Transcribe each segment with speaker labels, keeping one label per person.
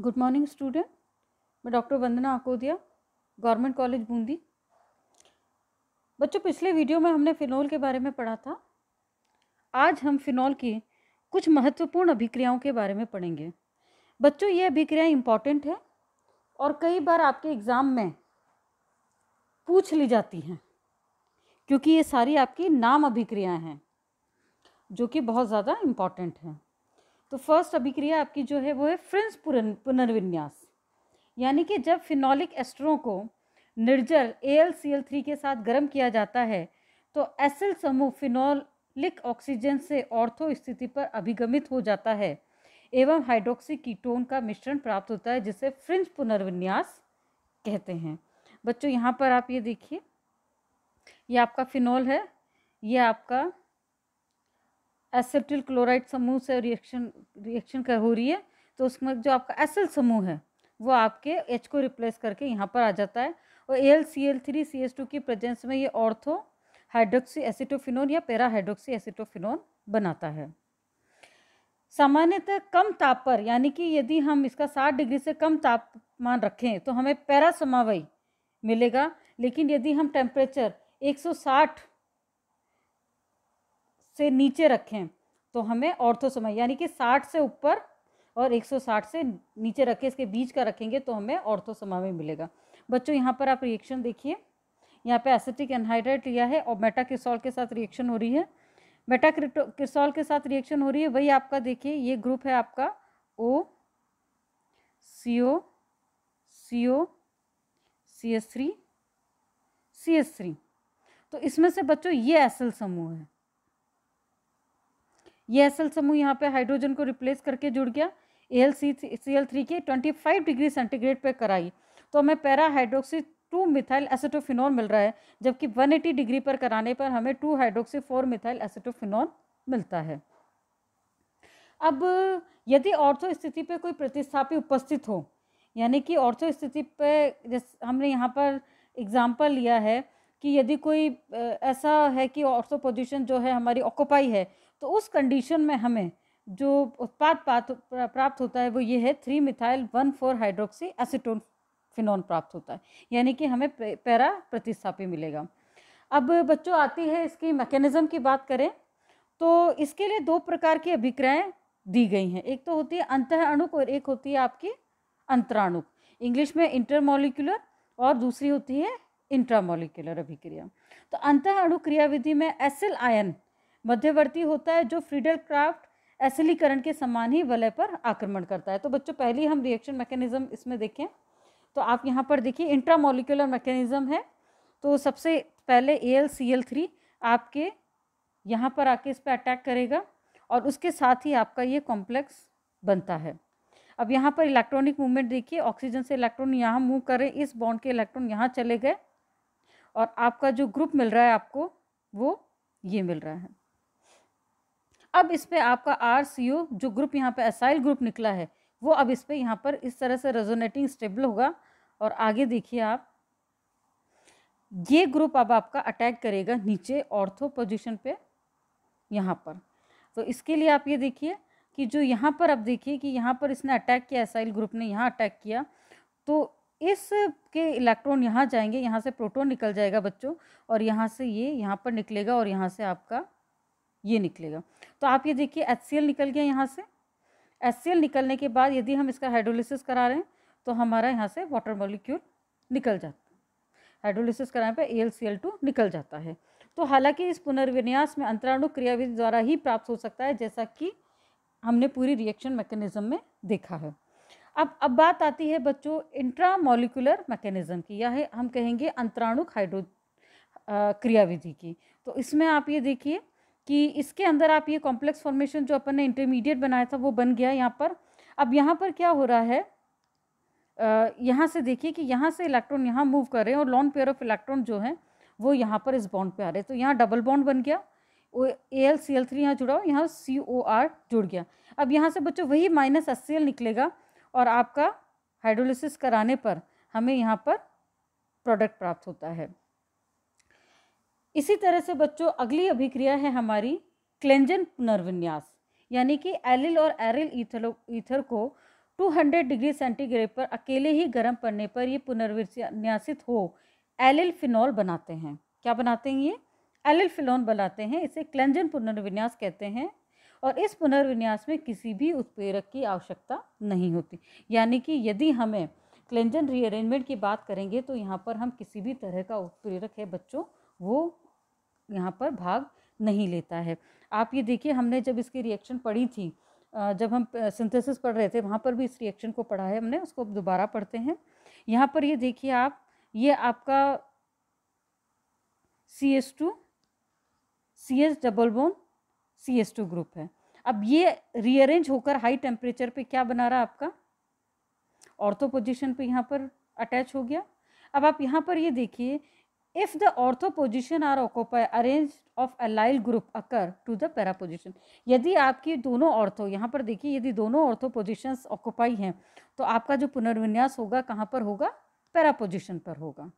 Speaker 1: good morning student मैं doctor Vandana Akodia government college Bundi बच्चों पिछले वीडियो में हमने फ़िनोल के बारे में पढ़ा था आज हम फ़िनोल की कुछ महत्वपूर्ण अभिक्रियाओं के बारे में पढ़ेंगे बच्चों ये अभिक्रियाएँ इम्पॉर्टेंट हैं और कई बार आपके एग्ज़ाम में पूछ ली जाती हैं क्योंकि ये सारी आपकी नाम अभिक्रियाएँ हैं जो कि बहुत ज़्यादा इम्पॉर्टेंट हैं तो फर्स्ट अभिक्रिया आपकी जो है वो है फ्रिंस पुनर्विन्यास यानी कि जब फिनॉलिक एस्ट्रो को निर्जल ए एल थ्री के साथ गर्म किया जाता है तो एसिल समूह फिनॉलिक ऑक्सीजन से ऑर्थो स्थिति पर अभिगमित हो जाता है एवं हाइड्रोक्सी कीटोन का मिश्रण प्राप्त होता है जिसे फ्रिंज पुनर्विन्यास कहते हैं बच्चों यहाँ पर आप ये देखिए ये आपका फिनॉल है ये आपका एसेप्टिल क्लोराइड समूह से रिएक्शन रिएक्शन कर हो रही है तो उसमें जो आपका एसल समूह है वो आपके एच को रिप्लेस करके यहाँ पर आ जाता है और A L C L three C S two की प्रेजेंस में ये ऑर्थो हाइड्रोक्सी एसिटोफिनोन या पैराहाइड्रोक्सी एसिटोफिनोन बनाता है सामान्यतः कम ताप पर यानी कि यदि हम इसका साठ डिग्री से कम तापमान रखें तो हमें पैरा पैरासमावई मिलेगा लेकिन यदि हम टेम्परेचर एक सौ साठ से नीचे रखें तो हमें समय यानी कि 60 से ऊपर और 160 से नीचे रखें इसके बीच का रखेंगे तो हमें ऑर्थोसमय मिलेगा बच्चों यहाँ पर आप रिएक्शन देखिए यहाँ पे एसिटिक एनहाइड्रेट लिया है और मेटाक्रिसोल के साथ रिएक्शन हो रही है मेटाक्रिसॉल के साथ रिएक्शन हो रही है वही आपका देखिए ये ग्रुप है आपका O C O C O C S three C S three तो इसमें से बच्चों ये एसल समूह है ये एस समूह यहाँ पे हाइड्रोजन को रिप्लेस करके जुड़ गया A L C C L three के ट्वेंटी फाइव डिग्री सेंटीग्रेड पे कराई तो हमें para hydroxy two methyl acetophenone मिल रहा है जबकि वन एटी डिग्री पर कराने पर हमें two hydroxy four methyl acetophenone मिलता है अब यदि ऑर्थो स्थिति पर कोई प्रतिस्थापी उपस्थित हो यानी कि ऑर्थो स्थिति पर जैसे हमने यहाँ पर एग्जाम्पल लिया है कि यदि कोई ऐसा है कि ऑर्थो पोजिशन जो है हमारी ऑक्यूपाई है तो उस कंडीशन में हमें जो उत्पाद प्राप्त होता है वो ये है three methyl one four hydroxy acetophenone प्राप्त होता है यानी कि हमें पैरा प्रतिस्थापी मिलेगा अब बच्चों आती है इसकी मैकेनिज़्म की बात करें तो इसके लिए दो प्रकार की अभिक्रियाएं दी गई हैं एक तो होती है अंतः अणुक और एक होती है आपकी अंतराणुक इंग्लिश में इंटरमोलिकुलर और दूसरी होती है इंट्रामोलिकुलर अभिक्रिया तो अंतः क्रियाविधि में एसिल आयन मध्यवर्ती होता है जो फ्रीडल क्राफ्ट एसिलीकरण के समान ही वलय पर आक्रमण करता है तो बच्चों पहली हम रिएक्शन मैकेनिज्म इसमें देखें तो आप यहाँ पर देखिए इंट्रामोलिकुलर मैकेनिज्म है तो सबसे पहले A L L C three आपके यहाँ पर आके इस पर अटैक करेगा और उसके साथ ही आपका ये कॉम्प्लेक्स बनता है अब यहाँ पर इलेक्ट्रॉनिक मूवमेंट देखिए ऑक्सीजन से इलेक्ट्रॉन यहाँ मूव करें इस बॉन्ड के इलेक्ट्रॉन यहाँ चले गए और आपका जो ग्रुप मिल रहा है आपको वो ये मिल रहा है अब इस पर आपका आर सी ओ जो ग्रुप यहाँ पे असाइल ग्रुप निकला है वो अब इस पर यहाँ पर इस तरह से रेजोनेटिंग स्टेबल होगा और आगे देखिए आप ये ग्रुप अब आपका अटैक करेगा नीचे ऑर्थो पोजिशन पे यहाँ पर तो इसके लिए आप ये देखिए कि जो यहाँ पर आप देखिए कि यहाँ पर इसने अटैक किया एसाइल ग्रुप ने यहाँ अटैक किया तो इस के इलेक्ट्रॉन यहाँ जाएंगे यहाँ से प्रोटॉन निकल जाएगा बच्चों और यहाँ से ये यहाँ पर निकलेगा और यहाँ से आपका ये निकलेगा तो आप ये देखिए एच निकल गया यहाँ से एच निकलने के बाद यदि हम इसका हाइड्रोलिसिस करा रहे हैं तो हमारा यहाँ से वाटर मॉलिक्यूल निकल जाता है हाइड्रोलिसिस कराने पर ए एल निकल जाता है तो हालांकि इस पुनर्विन्यास में अंतराणु क्रियाविधि द्वारा ही प्राप्त हो सकता है जैसा कि हमने पूरी रिएक्शन मैकेनिज्म में देखा है अब अब बात आती है बच्चों इंट्रा मोलिकुलर मैकेनिज्म की या है हम कहेंगे अंतराणुक हाइड्रो क्रियाविधि की तो इसमें आप ये देखिए कि इसके अंदर आप ये कॉम्प्लेक्स फॉर्मेशन जो अपन ने इंटरमीडिएट बनाया था वो बन गया यहाँ पर अब यहाँ पर क्या हो रहा है यहाँ से देखिए कि यहाँ से इलेक्ट्रॉन यहाँ मूव कर रहे हैं और लॉन पेयर ऑफ इलेक्ट्रॉन जो है वो यहाँ पर इस बॉन्ड पे आ रहे हैं तो यहाँ डबल बॉन्ड बन गया O A L C L three यहाँ जुड़ा हो यहाँ सी ओ आर जुड़ गया अब यहाँ से बच्चों वही माइनस एस सी एल निकलेगा और आपका हाइड्रोलिसिस कराने पर हमें यहाँ पर प्रोडक्ट प्राप्त होता है इसी तरह से बच्चों अगली अभिक्रिया है हमारी क्लेंजन पुनर्विन्यास यानी कि एलिल और एरिल ईथर ईथर को 200 डिग्री सेंटीग्रेड पर अकेले ही गर्म पड़ने पर ये पुनर्विन्यासित हो एलिल फिनॉल बनाते हैं क्या बनाते हैं ये एलिल फिनॉल बनाते हैं इसे क्लेंजन पुनर्विन्यास कहते हैं और इस पुनर्विन्यास में किसी भी उत्प्रेरक की आवश्यकता नहीं होती यानी कि यदि हमें क्लेंजन रीअरेंजमेंट की बात करेंगे तो यहाँ पर हम किसी भी तरह का उत्प्रेरक है बच्चों वो यहाँ पर भाग नहीं लेता है आप ये देखिए हमने जब इसकी रिएक्शन पढ़ी थी जब हम सिंथेसिस पढ़ रहे थे वहाँ पर भी इस रिएक्शन को पढ़ा है हमने उसको दोबारा पढ़ते हैं यहाँ पर ये देखिए आप ये आपका C S two C S double bond C S two group है अब ये रीअरेंज होकर हाई टेम्परेचर पे क्या बना रहा आपका ऑर्थो पोजिशन पर यहाँ पर अटैच हो गया अब आप यहाँ पर ये यह देखिए if the ortho position are occupied arrange of allyl group occur to the para position यदि आपकी दोनों ऑर्थो यहाँ पर देखिए यदि दोनों ऑर्थो पोजिशन ऑक्यूपाई हैं तो आपका जो पुनर्विन्यास होगा कहाँ पर होगा पैरा पोजिशन पर होगा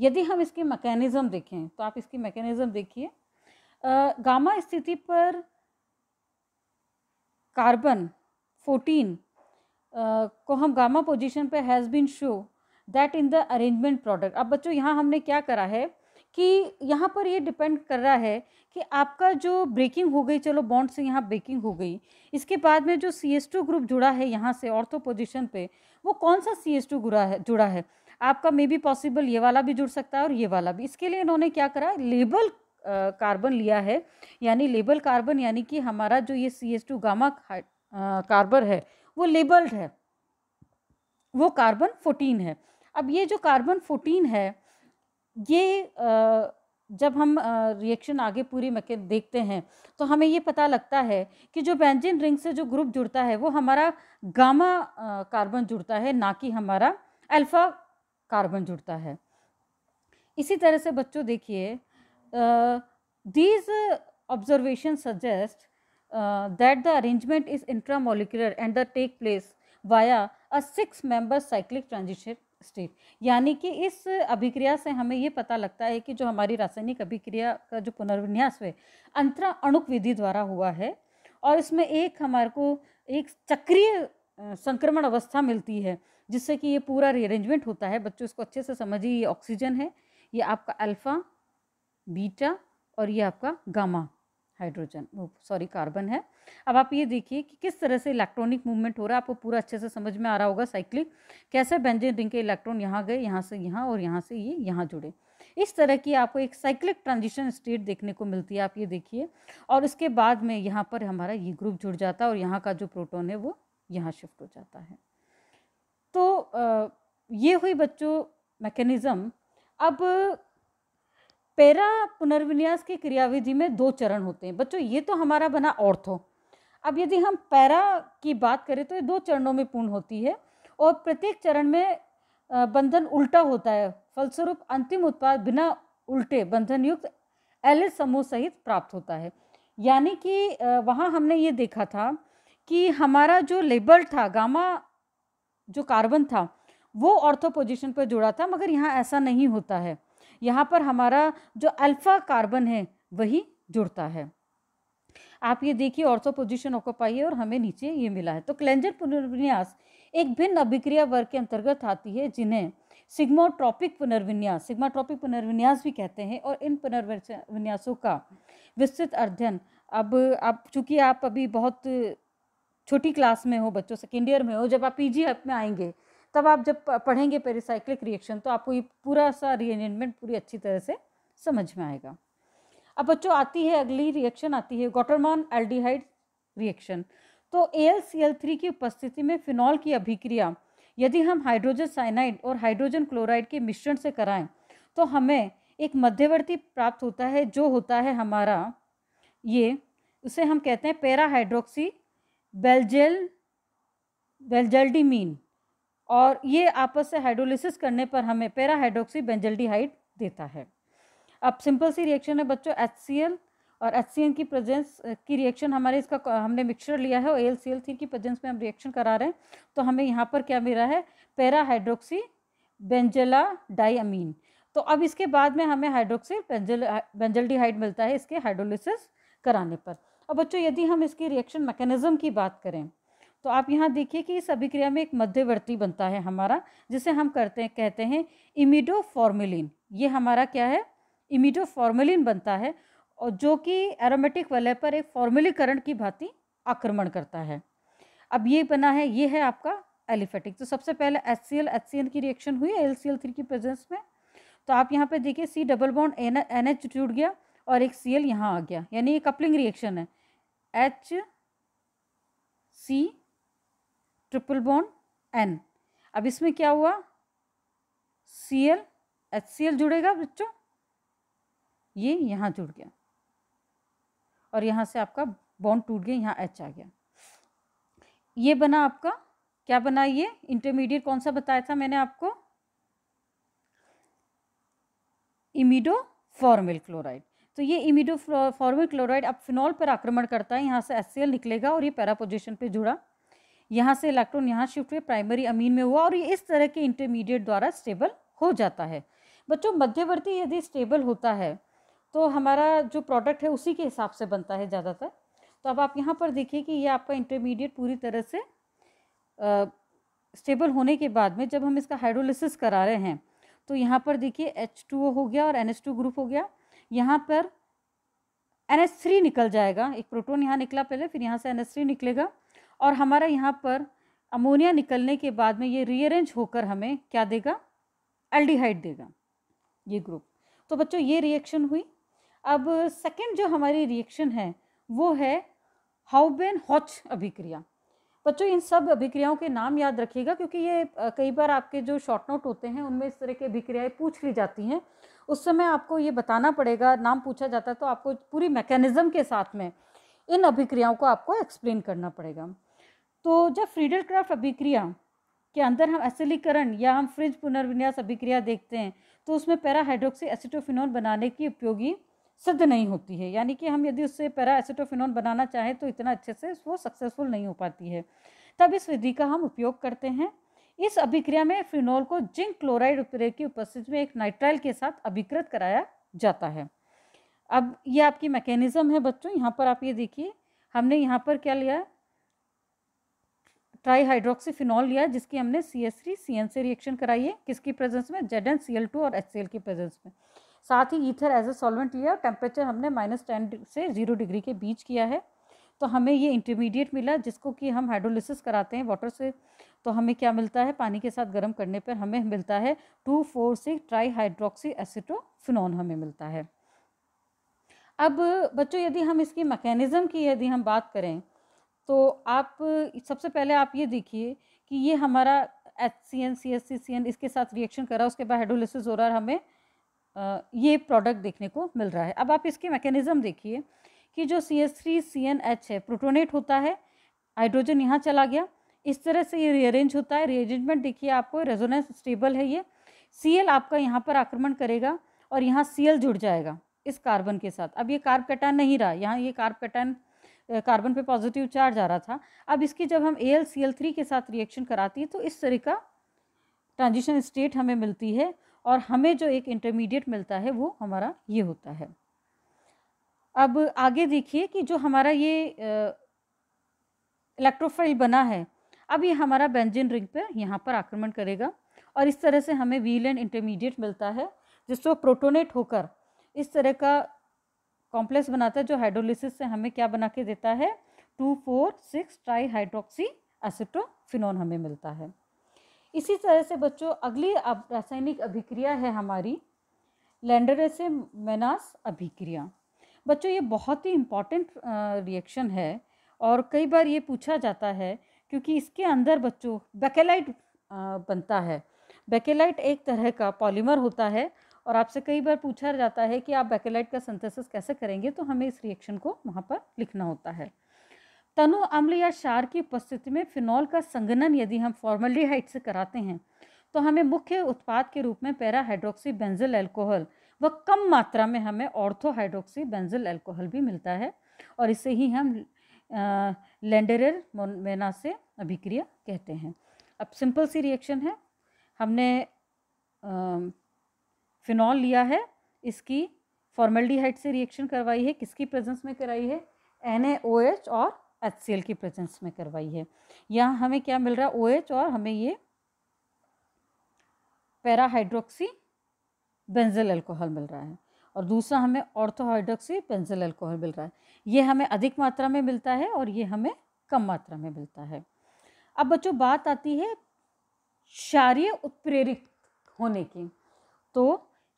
Speaker 1: यदि हम इसके मैकेनिज़्म देखें तो आप इसकी मैकेनिज़्म देखिए गामा स्थिति पर कार्बन फोर्टीन को हम गामा पोजीशन पे has been show that in the arrangement product अब बच्चों यहाँ हमने क्या करा है कि यहाँ पर ये डिपेंड कर रहा है कि आपका जो ब्रेकिंग हो गई चलो बॉन्ड से यहाँ ब्रेकिंग हो गई इसके बाद में जो सी एस टू ग्रुप जुड़ा है यहाँ से ऑर्थो पोजिशन पे वो कौन सा सी एस टू जुड़ा है जुड़ा है आपका मे बी पॉसिबल ये वाला भी जुड़ सकता है और ये वाला भी इसके लिए इन्होंने क्या करा लेबल कार्बन लिया है यानी लेबल कार्बन यानी कि हमारा जो ये C S two gamma carbon है वो लेबल्ड है वो कार्बन फोर्टीन है अब ये जो कार्बन फोर्टीन है ये जब हम रिएक्शन आगे पूरी मके देखते हैं तो हमें ये पता लगता है कि जो बेंजिन रिंग से जो ग्रुप जुड़ता है वो हमारा गामा कार्बन जुड़ता है ना कि हमारा अल्फ़ा कार्बन जुड़ता है इसी तरह से बच्चों देखिए these observation suggest that uh, that the arrangement is intramolecular and the take place via a six member cyclic transition state यानी कि इस अभिक्रिया से हमें ये पता लगता है कि जो हमारी रासायनिक अभिक्रिया का जो पुनर्विन्यास है अंतरा अणुक विधि द्वारा हुआ है और इसमें एक हमारे को एक चक्रीय संक्रमण अवस्था मिलती है जिससे कि ये पूरा रिअरेंजमेंट होता है बच्चों इसको अच्छे से समझिए ये ऑक्सीजन है ये आपका अल्फ़ा बीटा और ये आपका गामा हाइड्रोजन सॉरी कार्बन है अब आप ये देखिए कि किस तरह से इलेक्ट्रॉनिक मूवमेंट हो रहा है आपको पूरा अच्छे से समझ में आ रहा होगा साइक्लिक कैसे बेंजीन रिंग के इलेक्ट्रॉन यहाँ गए यहाँ से यहाँ और यहाँ से ये यहाँ जुड़े इस तरह की आपको एक साइक्लिक ट्रांजिशन स्टेट देखने को मिलती है आप ये देखिए और इसके बाद में यहाँ पर हमारा ये ग्रुप जुड़ जाता है और यहाँ का जो प्रोटोन है वो यहाँ शिफ्ट हो जाता है तो ये हुई बच्चों मैकेनिज़्म अब पैरा पुनर्विन्यास की क्रियाविधि में दो चरण होते हैं बच्चों ये तो हमारा बना ऑर्थो अब यदि हम पैरा की बात करें तो ये दो चरणों में पूर्ण होती है और प्रत्येक चरण में बंधन उल्टा होता है फलस्वरूप अंतिम उत्पाद बिना उल्टे बंधन युक्त एल समूह सहित प्राप्त होता है यानी कि वहाँ हमने ये देखा था कि हमारा जो लेबल था गामा जो कार्बन था वो ऑर्थो पोजिशन पर जुड़ा था मगर यहाँ ऐसा नहीं होता है यहाँ पर हमारा जो अल्फ़ा कार्बन है वही जुड़ता है आप ये देखिए ऑर्थो पोजिशन ऑकोपाई है और हमें नीचे ये मिला है तो क्लेंजर पुनर्विन्यास एक भिन्न अभिक्रिया वर्ग के अंतर्गत आती है जिन्हें सिग्मोट्रॉपिक पुनर्विन्यास सिग्माट्रॉपिक पुनर्विन्यास भी कहते हैं और इन पुनर्विन्यासों का विस्तृत अध्ययन अब आप चूँकि आप अभी बहुत छोटी क्लास में हो बच्चों सेकेंड ईयर में हो जब आप पी में आएंगे तब आप जब पढ़ेंगे पेरिसाइक्लिक रिएक्शन तो आपको ये पूरा सा रीअरेंजमेंट पूरी अच्छी तरह से समझ में आएगा अब बच्चों आती है अगली रिएक्शन आती है गोटरमान एल्डिहाइड रिएक्शन तो ए की उपस्थिति में फिनॉल की अभिक्रिया यदि हम हाइड्रोजन साइनाइड और हाइड्रोजन क्लोराइड के मिश्रण से कराएं तो हमें एक मध्यवर्ती प्राप्त होता है जो होता है हमारा ये उसे हम कहते हैं पैरा हाइड्रोक्सी बेलजेल बेलजेल्डीमीन और ये आपस से हाइड्रोलिसिस करने पर हमें पैराहाइड्रोक्सी बेंजल्डिहाइड देता है अब सिंपल सी रिएक्शन है बच्चों एच और एच की प्रेजेंस की रिएक्शन हमारे इसका हमने मिक्सचर लिया है और एल सी एल थ्री की प्रेजेंस में हम रिएक्शन करा रहे हैं तो हमें यहाँ पर क्या मिला है हाइड्रोक्सी बेंजला डाइअमीन तो अब इसके बाद में हमें हाइड्रोक्सी बेंजल बेंजल्डिहाइड मिलता है इसके हाइड्रोलिसिस कराने पर अब बच्चों यदि हम इसकी रिएक्शन मैकेनिज्म की बात करें तो आप यहाँ देखिए कि इस अभिक्रिया में एक मध्यवर्ती बनता है हमारा जिसे हम करते हैं कहते हैं इमिडोफॉर्मेलिन ये हमारा क्या है इमिडो इमिडोफॉर्मेलिन बनता है और जो कि एरोमेटिक वलय पर एक फॉर्मेलीकरण की भांति आक्रमण करता है अब ये बना है ये है आपका एलिफेटिक तो सबसे पहले H C L H C N की रिएक्शन हुई एल सी एल थ्री की प्रेजेंस में तो आप यहाँ पे देखिए C double bond N N H जुड़ गया और एक सी एल यहाँ आ गया यानी ये कपलिंग रिएक्शन है H C triple bond N अब इसमें क्या हुआ C L H C L जुड़ेगा बच्चों ये यहाँ जुड़ गया और यहाँ से आपका बॉन्ड टूट गया यहाँ एच आ गया ये बना आपका क्या बना ये इंटरमीडिएट कौन सा बताया था मैंने आपको इमिडो फॉर्मिल क्लोराइड तो ये इमिडो फॉर्मिल क्लोराइड अब फिनॉल पर आक्रमण करता है यहाँ से एच निकलेगा और ये पैरा पोजिशन पर जुड़ा यहाँ से इलेक्ट्रॉन यहाँ शिफ्ट हुए प्राइमरी अमीन में हुआ और ये इस तरह के इंटरमीडिएट द्वारा स्टेबल हो जाता है बच्चों मध्यवर्ती यदि स्टेबल होता है तो हमारा जो प्रोडक्ट है उसी के हिसाब से बनता है ज़्यादातर तो अब आप यहाँ पर देखिए कि ये आपका इंटरमीडिएट पूरी तरह से स्टेबल होने के बाद में जब हम इसका हाइड्रोलिसिस करा रहे हैं तो यहाँ पर देखिए एच टू हो गया और एन टू ग्रुप हो गया यहाँ पर एन एस थ्री निकल जाएगा एक प्रोटोन यहाँ निकला पहले फिर यहाँ से एन थ्री निकलेगा और हमारा यहाँ पर अमोनिया निकलने के बाद में ये रीअरेंज होकर हमें क्या देगा एल्डिहाइड देगा ये ग्रुप तो बच्चों ये रिएक्शन हुई अब सेकेंड जो हमारी रिएक्शन है वो है हाउबेन हॉच अभिक्रिया बच्चों इन सब अभिक्रियाओं के नाम याद रखिएगा क्योंकि ये कई बार आपके जो शॉर्ट नोट होते हैं उनमें इस तरह की अभिक्रियाएँ पूछ ली जाती हैं उस समय आपको ये बताना पड़ेगा नाम पूछा जाता है तो आपको पूरी मैकेनिज़्म के साथ में इन अभिक्रियाओं को आपको एक्सप्लेन करना पड़ेगा तो जब फ्रीडल क्राफ्ट अभिक्रिया के अंदर हम एसिलीकरण या हम फ्रिज पुनर्विन्यास अभिक्रिया देखते हैं तो उसमें पैरा हाइड्रोक्सी एसिटोफिनोन बनाने की उपयोगी सिद्ध नहीं होती है यानी कि हम यदि उससे पैरा एसिटोफिनोन बनाना चाहें तो इतना अच्छे से वो सक्सेसफुल नहीं हो पाती है तब इस विधि का हम उपयोग करते हैं इस अभिक्रिया में फिनोल को जिंक क्लोराइड उत्प्रेरक की उपस्थिति में एक नाइट्राइल के साथ अभिकृत कराया जाता है अब ये आपकी मैकेनिज़्म है बच्चों यहाँ पर आप ये देखिए हमने यहाँ पर क्या लिया ट्राई हाइड्रोक्सीफिनॉल लिया जिसकी हमने C S three C N से रिएक्शन कराई है किसकी प्रेजेंस में Z N C L two और एच सी एल की प्रेजेंस में साथ ही ईथर एज ए सॉल्वेंट लिया टेम्परेचर हमने माइनस टेन से ज़ीरो डिग्री के बीच किया है तो हमें ये इंटरमीडिएट मिला जिसको कि हम हाइड्रोलिसिस कराते हैं वाटर से तो हमें क्या मिलता है पानी के साथ गर्म करने पर हमें मिलता है two four six tri hydroxy acetophenone हमें मिलता है अब बच्चों यदि हम इसकी मैकेनिज़्म की यदि हम बात करें तो आप सबसे पहले आप ये देखिए कि ये हमारा H C N C S C C N इसके साथ रिएक्शन करा उसके बाद हाइड्रोलिसिस हो रहा है हमें ये प्रोडक्ट देखने को मिल रहा है अब आप इसकी मैकेनिज़्म देखिए कि जो C S three C N H है प्रोटोनेट होता है हाइड्रोजन यहाँ चला गया इस तरह से ये रीअरेंज होता है रीअरेंजमेंट देखिए आपको रेजोनेंस स्टेबल है ये सी एल आपका यहाँ पर आक्रमण करेगा और यहाँ सी एल जुड़ जाएगा इस कार्बन के साथ अब ये कार्ब कैटन नहीं रहा यहाँ ये कार्ब कैटन कार्बन पे पॉजिटिव चार्ज आ रहा था अब इसकी जब हम A L C L three के साथ रिएक्शन कराती है तो इस तरह का ट्रांजिशन स्टेट हमें मिलती है और हमें जो एक इंटरमीडिएट मिलता है वो हमारा ये होता है अब आगे देखिए कि जो हमारा ये इलेक्ट्रोफाइल बना है अब ये हमारा बेंजिन रिंग पे यहाँ पर आक्रमण करेगा और इस तरह से हमें व्हील एंड इंटरमीडिएट मिलता है जिसको प्रोटोनेट होकर इस तरह का कॉम्प्लेक्स बनाता है जो हाइड्रोलिसिस से हमें क्या बना के देता है two four six tri hydroxy acetophenone हमें मिलता है इसी तरह से बच्चों अगली अब रासायनिक अभिक्रिया है हमारी लैंडरे से मेनास अभिक्रिया बच्चों ये बहुत ही इम्पॉर्टेंट रिएक्शन है और कई बार ये पूछा जाता है क्योंकि इसके अंदर बच्चों बेकेलाइट बनता है बेकेलाइट एक तरह का पॉलीमर होता है और आपसे कई बार पूछा जाता है कि आप बैकेलाइट का सिंथेसिस कैसे करेंगे तो हमें इस रिएक्शन को वहाँ पर लिखना होता है तनु अम्ल या क्षार की उपस्थिति में फिनॉल का संगनन यदि हम फॉर्मलिहाइड से कराते हैं तो हमें मुख्य उत्पाद के रूप में पैरा हाइड्रोक्सी बेंजिल एल्कोहल व कम मात्रा में हमें ऑर्थो हाइड्रोक्सी बेंजिल एल्कोहल भी मिलता है और इसे ही हम लेंडेरर मोनमेना से अभिक्रिया कहते हैं अब सिंपल सी रिएक्शन है हमने आ, फिनॉल लिया है इसकी फॉर्मेल्डिहाइड से रिएक्शन करवाई है किसकी प्रेजेंस में कराई है एन और एच की प्रेजेंस में करवाई है यहाँ हमें क्या मिल रहा है ओ और हमें ये पैराहाइड्रोक्सी बेंजल अल्कोहल मिल रहा है और दूसरा हमें ऑर्थोहाइड्रोक्सी बेंजल अल्कोहल मिल रहा है ये हमें अधिक मात्रा में मिलता है और ये हमें कम मात्रा में मिलता है अब बच्चों बात आती है क्षारीय उत्प्रेरित होने की तो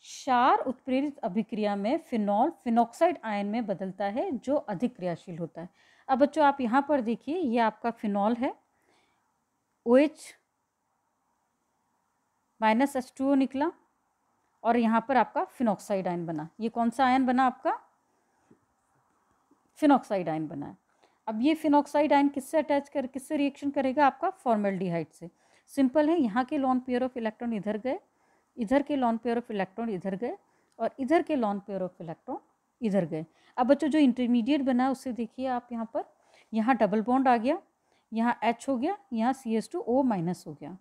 Speaker 1: क्षार उत्प्रेरित अभिक्रिया में फिनॉल फिनॉक्साइड आयन में बदलता है जो अधिक क्रियाशील होता है अब बच्चों आप यहाँ पर देखिए ये आपका फिनॉल है O H minus H two O निकला और यहाँ पर आपका फिनॉक्साइड आयन बना ये कौन सा आयन बना आपका फिनॉक्साइड आयन बना है अब ये फिनॉक्साइड आयन किससे अटैच कर किससे रिएक्शन करेगा आपका फॉर्मेल से सिंपल है यहाँ के लॉन पेयर ऑफ इलेक्ट्रॉन इधर गए इधर के लॉन पेयर ऑफ इलेक्ट्रॉन इधर गए और इधर के लॉन पेयर ऑफ इलेक्ट्रॉन इधर गए अब बच्चों जो इंटरमीडिएट बना उसे उससे देखिए आप यहाँ पर यहाँ डबल बॉन्ड आ गया यहाँ एच हो गया यहाँ C S two O minus हो गया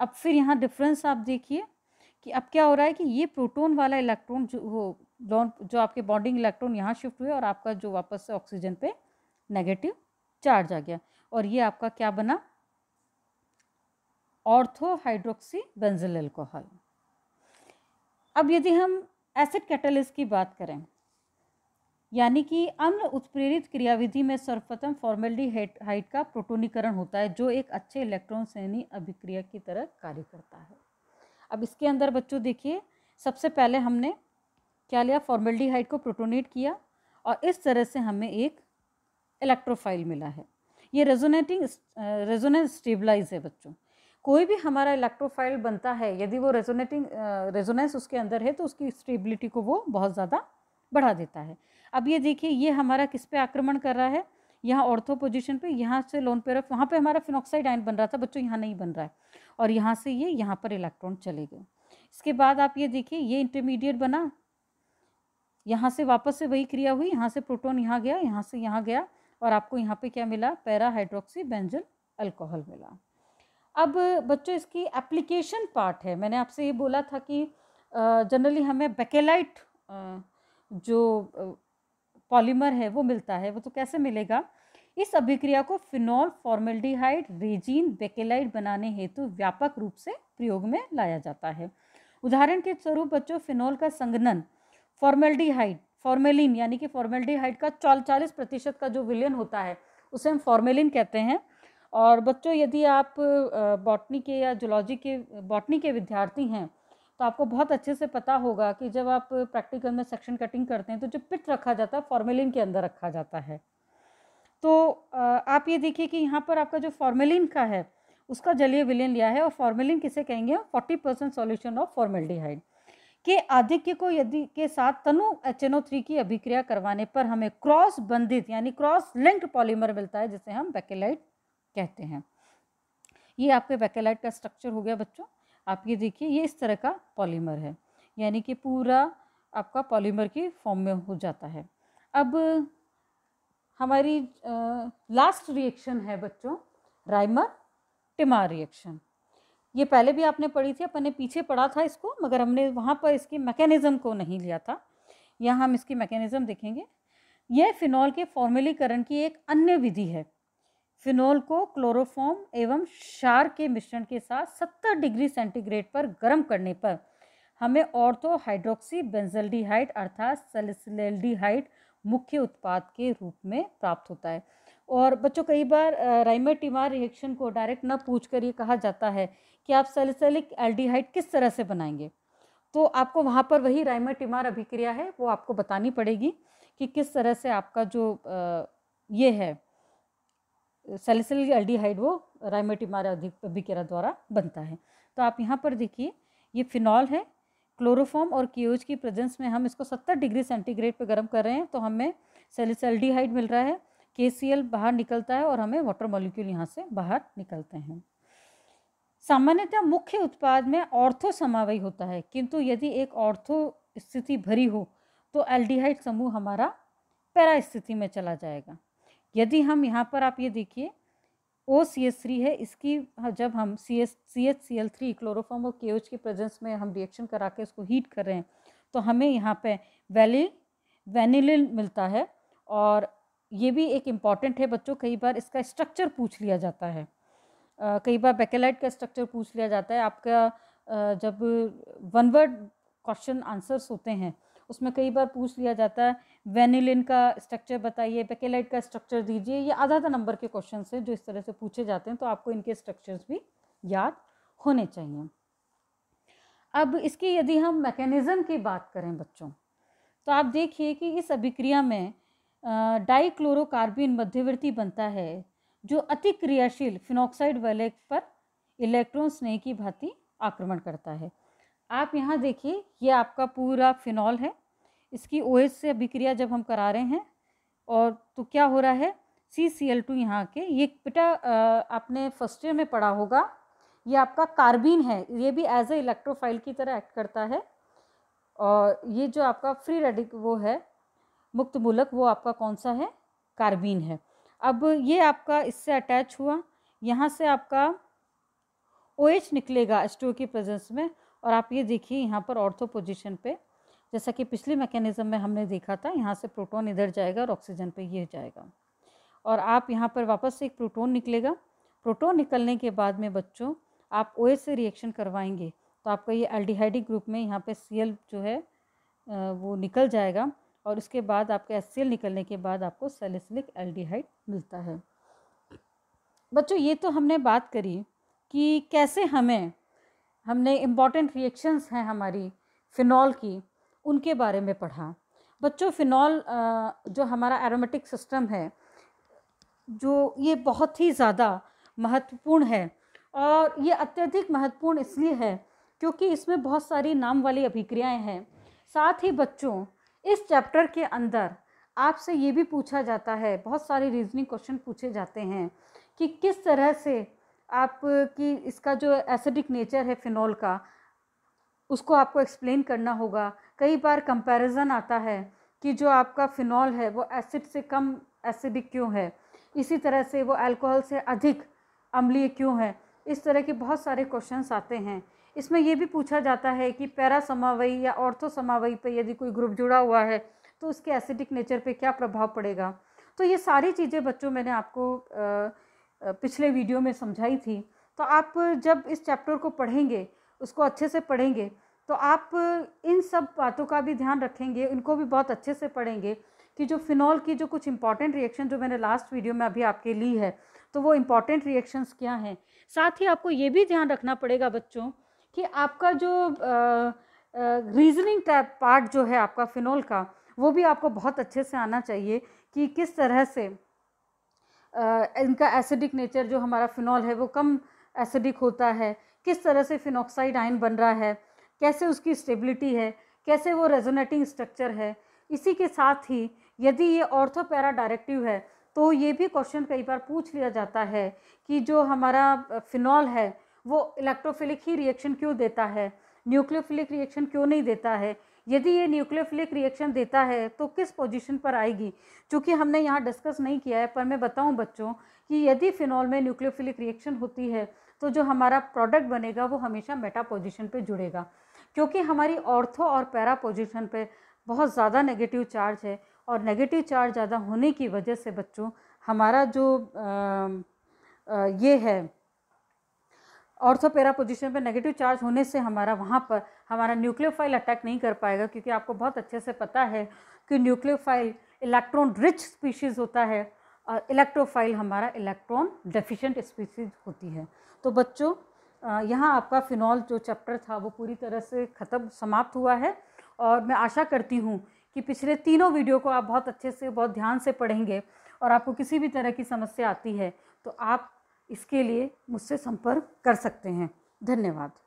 Speaker 1: अब फिर यहाँ डिफरेंस आप देखिए कि अब क्या हो रहा है कि ये प्रोटोन वाला इलेक्ट्रॉन जो वो लॉन जो आपके बॉन्डिंग इलेक्ट्रॉन यहाँ शिफ्ट हुए और आपका जो वापस से ऑक्सीजन पे नेगेटिव चार्ज आ गया और ये आपका क्या बना ऑर्थो हाइड्रोक्सी बेंजिल एल्कोहल अब यदि हम एसिड कैटलिस्ट की बात करें यानी कि अम्ल उत्प्रेरित क्रियाविधि में सर्वप्रथम फॉर्मेलिटी हाइट का प्रोटोनीकरण होता है जो एक अच्छे इलेक्ट्रॉन श्रेणी अभिक्रिया की तरह कार्य करता है अब इसके अंदर बच्चों देखिए सबसे पहले हमने क्या लिया फॉर्मेलिटी हाइट को प्रोटोनेट किया और इस तरह से हमें एक इलेक्ट्रोफाइल मिला है ये रेजोनेटिंग रेजोनेंस स्टेबलाइज है बच्चों कोई भी हमारा इलेक्ट्रोफाइल बनता है यदि वो रेजोनेटिंग रेजोनेंस उसके अंदर है तो उसकी स्टेबिलिटी को वो बहुत ज़्यादा बढ़ा देता है अब ये देखिए ये हमारा किस पे आक्रमण कर रहा है यहाँ ऑर्थो पोजिशन पर यहाँ से लोन पेरफ वहाँ पे हमारा फिनोक्साइड आइन बन रहा था बच्चों यहाँ नहीं बन रहा है और यहाँ से ये यहाँ पर इलेक्ट्रॉन चले गए इसके बाद आप ये देखिए ये इंटरमीडिएट बना यहाँ से वापस से वही क्रिया हुई यहाँ से प्रोटोन यहाँ गया यहाँ से यहाँ गया और आपको यहाँ पे क्या मिला पैरा हाइड्रोक्सी बेंजल अल्कोहल मिला अब बच्चों इसकी एप्लीकेशन पार्ट है मैंने आपसे ये बोला था कि जनरली हमें बेकेलाइट जो पॉलीमर है वो मिलता है वो तो कैसे मिलेगा इस अभिक्रिया को फिनॉल फॉर्मेल्डिहाइड रेजीन बेकेलाइट बनाने हेतु व्यापक रूप से प्रयोग में लाया जाता है उदाहरण के स्वरूप बच्चों फिनॉल का संगनन फॉर्मेल्डिहाइड फॉर्मेलिन यानी कि फॉर्मेल्डिहाइड का चाल चालीस प्रतिशत का जो विलियन होता है उसे हम फॉर्मेलिन कहते हैं और बच्चों यदि आप बॉटनी के या जोलॉजी के बॉटनी के विद्यार्थी हैं तो आपको बहुत अच्छे से पता होगा कि जब आप प्रैक्टिकल में सेक्शन कटिंग करते हैं तो जो पिट रखा जाता है फॉर्मेलिन के अंदर रखा जाता है तो आप ये देखिए कि यहाँ पर आपका जो फॉर्मेलिन का है उसका जलीय विलयन लिया है और फॉर्मेलिन किसे कहेंगे forty percent solution of formaldehyde के आधिक्य को यदि के साथ तनु एच एन ओ थ्री की अभिक्रिया करवाने पर हमें क्रॉस बंधित यानी क्रॉस लिंक्ड पॉलीमर मिलता है जिसे हम बैकेलाइट कहते हैं ये आपके वैकेलाइट का स्ट्रक्चर हो गया बच्चों आप ये देखिए ये इस तरह का पॉलीमर है यानी कि पूरा आपका पॉलीमर की फॉर्म में हो जाता है अब हमारी लास्ट रिएक्शन है बच्चों राइमर टिमार रिएक्शन ये पहले भी आपने पढ़ी थी अपन ने पीछे पढ़ा था इसको मगर हमने वहाँ पर इसकी मैकेनिज़्म को नहीं लिया था यहाँ हम इसकी मैकेनिज़्म देखेंगे यह फिनॉल के फॉर्मेलीकरण की एक अन्य विधि है फिनोल को क्लोरोफॉर्म एवं क्षार के मिश्रण के साथ 70 डिग्री सेंटीग्रेड पर गर्म करने पर हमें ऑर्थो हाइड्रोक्सी बेंजलडीहाइड अर्थात सलिसलेल्डिहाइड मुख्य उत्पाद के रूप में प्राप्त होता है और बच्चों कई बार राइमेटिमार रिएक्शन को डायरेक्ट न पूछ कर ये कहा जाता है कि आप सेलिसलिक एल्डिहाइड किस तरह से बनाएंगे तो आपको वहाँ पर वही राइमेटिमार अभिक्रिया है वो आपको बतानी पड़ेगी कि किस तरह से आपका जो ये है सेलिसल अल्डीहाइड वो रायमेटिमार अभिक्रिया द्वारा बनता है तो आप यहाँ पर देखिए ये फिनॉल है क्लोरोफॉर्म और क्यूज की प्रेजेंस में हम इसको 70 डिग्री सेंटीग्रेड पर गर्म कर रहे हैं तो हमें सेलिसल्डीहाइड मिल रहा है के बाहर निकलता है और हमें वाटर मॉलिक्यूल यहाँ से बाहर निकलते हैं सामान्यतः मुख्य उत्पाद में ऑर्थो समावय होता है किंतु यदि एक ऑर्थो स्थिति भरी हो तो एल्डिहाइड समूह हमारा पैरा स्थिति में चला जाएगा यदि हम यहाँ पर आप ये देखिए ओ सी एस थ्री है इसकी जब हम C S C H C L three chloroform और के के प्रेजेंस में हम रिएक्शन करा के उसको हीट कर रहे हैं तो हमें यहाँ पे वैलिल वेनिलिन मिलता है और ये भी एक इम्पॉर्टेंट है बच्चों कई बार इसका स्ट्रक्चर पूछ लिया जाता है आ, कई बार बेकेलाइट का स्ट्रक्चर पूछ लिया जाता है आपका आ, जब वन वर्ड क्वेश्चन आंसर्स होते हैं उसमें कई बार पूछ लिया जाता है वेनिलिन का स्ट्रक्चर बताइए बेकेलाइट का स्ट्रक्चर दीजिए ये आधा आधा नंबर के क्वेश्चन हैं जो इस तरह से पूछे जाते हैं तो आपको इनके स्ट्रक्चर्स भी याद होने चाहिए अब इसकी यदि हम मैकेनिज़्म की बात करें बच्चों तो आप देखिए कि इस अभिक्रिया में डाइक्लोरोकार्बिन मध्यवर्ती बनता है जो अति क्रियाशील वाले पर इलेक्ट्रॉन स्नेह की भांति आक्रमण करता है आप यहाँ देखिए ये आपका पूरा फिनॉल है इसकी ओ से अभिक्रिया जब हम करा रहे हैं और तो क्या हो रहा है सी सी एल टू यहाँ के ये बेटा आपने फर्स्ट ईयर में पढ़ा होगा ये आपका कार्बिन है ये भी एज ए इलेक्ट्रोफाइल की तरह एक्ट करता है और ये जो आपका फ्री रेडिक वो है मुक्त मूलक वो आपका कौन सा है कार्बिन है अब ये आपका इससे अटैच हुआ यहाँ से आपका ओ OH निकलेगा एस्टो की प्रेजेंस में और आप ये देखिए यहाँ पर ऑर्थो पोजिशन पे जैसा कि पिछले मैकेनिज़्म में हमने देखा था यहाँ से प्रोटॉन इधर जाएगा और ऑक्सीजन पे ये जाएगा और आप यहाँ पर वापस से एक प्रोटॉन निकलेगा प्रोटॉन निकलने के बाद में बच्चों आप ओ से रिएक्शन करवाएंगे तो आपका ये एल्डिहाइडिक ग्रुप में यहाँ पे सी जो है वो निकल जाएगा और उसके बाद आपका एस निकलने के बाद आपको सेलिसलिक एल्डिहाइड मिलता है बच्चों ये तो हमने बात करी कि कैसे हमें हमने इम्पॉर्टेंट रिएक्शंस हैं हमारी फ़िनॉल की उनके बारे में पढ़ा बच्चों फ़िनॉल जो हमारा एरोमेटिक सिस्टम है जो ये बहुत ही ज़्यादा महत्वपूर्ण है और ये अत्यधिक महत्वपूर्ण इसलिए है क्योंकि इसमें बहुत सारी नाम वाली अभिक्रियाएं हैं साथ ही बच्चों इस चैप्टर के अंदर आपसे ये भी पूछा जाता है बहुत सारे रीजनिंग क्वेश्चन पूछे जाते हैं कि किस तरह से आपकी इसका जो एसिडिक नेचर है फ़िनॉल का उसको आपको एक्सप्लेन करना होगा कई बार कंपैरिजन आता है कि जो आपका फ़िनॉल है वो एसिड से कम एसिडिक क्यों है इसी तरह से वो अल्कोहल से अधिक अम्लीय क्यों है इस तरह के बहुत सारे क्वेश्चंस आते हैं इसमें यह भी पूछा जाता है कि पैरा समावयी या ऑर्थो समावयी पर यदि कोई ग्रुप जुड़ा हुआ है तो उसके एसिडिक नेचर पे क्या प्रभाव पड़ेगा तो ये सारी चीज़ें बच्चों मैंने आपको आ, पिछले वीडियो में समझाई थी तो आप जब इस चैप्टर को पढ़ेंगे उसको अच्छे से पढ़ेंगे तो आप इन सब बातों का भी ध्यान रखेंगे इनको भी बहुत अच्छे से पढ़ेंगे कि जो फ़िनॉल की जो कुछ इंपॉर्टेंट रिएक्शन जो मैंने लास्ट वीडियो में अभी आपके ली है तो वो इम्पॉर्टेंट रिएक्शंस क्या हैं साथ ही आपको ये भी ध्यान रखना पड़ेगा बच्चों कि आपका जो रीजनिंग टाइप पार्ट जो है आपका फ़िनॉल का वो भी आपको बहुत अच्छे से आना चाहिए कि किस तरह से इनका एसिडिक नेचर जो हमारा फ़िनॉल है वो कम एसिडिक होता है किस तरह से फिनॉक्साइड आयन बन रहा है कैसे उसकी स्टेबिलिटी है कैसे वो रेजोनेटिंग स्ट्रक्चर है इसी के साथ ही यदि ये ऑर्थोपैरा डायरेक्टिव है तो ये भी क्वेश्चन कई बार पूछ लिया जाता है कि जो हमारा फिनॉल है वो इलेक्ट्रोफिलिक ही रिएक्शन क्यों देता है न्यूक्लियोफिलिक रिएक्शन क्यों नहीं देता है यदि ये न्यूक्लियोफिलिक रिएक्शन देता है तो किस पोजीशन पर आएगी चूँकि हमने यहाँ डिस्कस नहीं किया है पर मैं बताऊँ बच्चों कि यदि फिनॉल में न्यूक्लियोफिलिक रिएक्शन होती है तो जो हमारा प्रोडक्ट बनेगा वो हमेशा मेटा पोजिशन पर जुड़ेगा क्योंकि हमारी ऑर्थो और पैरा पोजिशन पर बहुत ज़्यादा नेगेटिव चार्ज है और नेगेटिव चार्ज ज़्यादा होने की वजह से बच्चों हमारा जो आ, आ, ये है ऑर्थोपेरा पोजीशन पे नेगेटिव चार्ज होने से हमारा वहाँ पर हमारा न्यूक्लियोफाइल अटैक नहीं कर पाएगा क्योंकि आपको बहुत अच्छे से पता है कि न्यूक्लियोफाइल इलेक्ट्रॉन रिच स्पीशीज़ होता है और इलेक्ट्रोफाइल हमारा इलेक्ट्रॉन डेफिशिएंट स्पीशीज़ होती है तो बच्चों यहाँ आपका फिनॉल जो चैप्टर था वो पूरी तरह से ख़त्म समाप्त हुआ है और मैं आशा करती हूँ कि पिछले तीनों वीडियो को आप बहुत अच्छे से बहुत ध्यान से पढ़ेंगे और आपको किसी भी तरह की समस्या आती है तो आप इसके लिए मुझसे संपर्क कर सकते हैं धन्यवाद